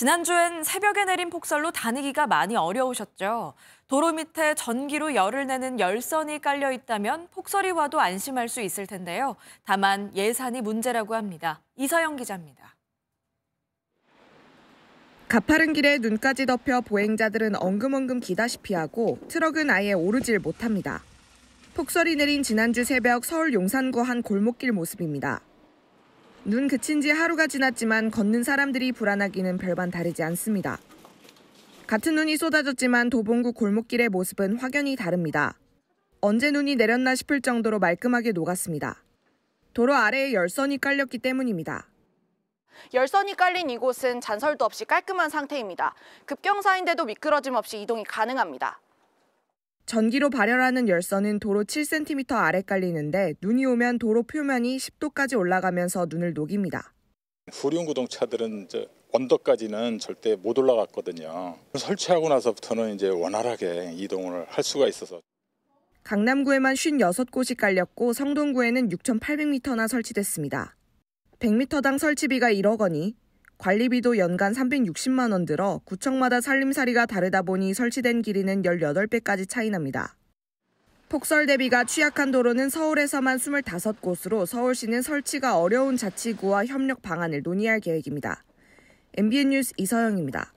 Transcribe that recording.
지난주엔 새벽에 내린 폭설로 다니기가 많이 어려우셨죠. 도로 밑에 전기로 열을 내는 열선이 깔려 있다면 폭설이 와도 안심할 수 있을 텐데요. 다만 예산이 문제라고 합니다. 이서영 기자입니다. 가파른 길에 눈까지 덮여 보행자들은 엉금엉금 기다시피 하고 트럭은 아예 오르질 못합니다. 폭설이 내린 지난주 새벽 서울 용산구 한 골목길 모습입니다. 눈 그친 지 하루가 지났지만 걷는 사람들이 불안하기는 별반 다르지 않습니다. 같은 눈이 쏟아졌지만 도봉구 골목길의 모습은 확연히 다릅니다. 언제 눈이 내렸나 싶을 정도로 말끔하게 녹았습니다. 도로 아래에 열선이 깔렸기 때문입니다. 열선이 깔린 이곳은 잔설도 없이 깔끔한 상태입니다. 급경사인데도 미끄러짐 없이 이동이 가능합니다. 전기로 발열하는 열선은 도로 7cm 아래 깔리는데 눈이 오면 도로 표면이 10도까지 올라가면서 눈을 녹입니다. 후륜구동 차들은 이제 언덕까지는 절대 못 올라갔거든요. 설치하고 나서부터는 이제 원활하게 이동을 할 수가 있어서. 강남구에만 56곳이 깔렸고 성동구에는 6,800m나 설치됐습니다. 100m당 설치비가 1억 원이 관리비도 연간 360만 원 들어 구청마다 살림살이가 다르다 보니 설치된 길이는 18배까지 차이납니다. 폭설 대비가 취약한 도로는 서울에서만 25곳으로 서울시는 설치가 어려운 자치구와 협력 방안을 논의할 계획입니다. MBN 뉴스 이서영입니다.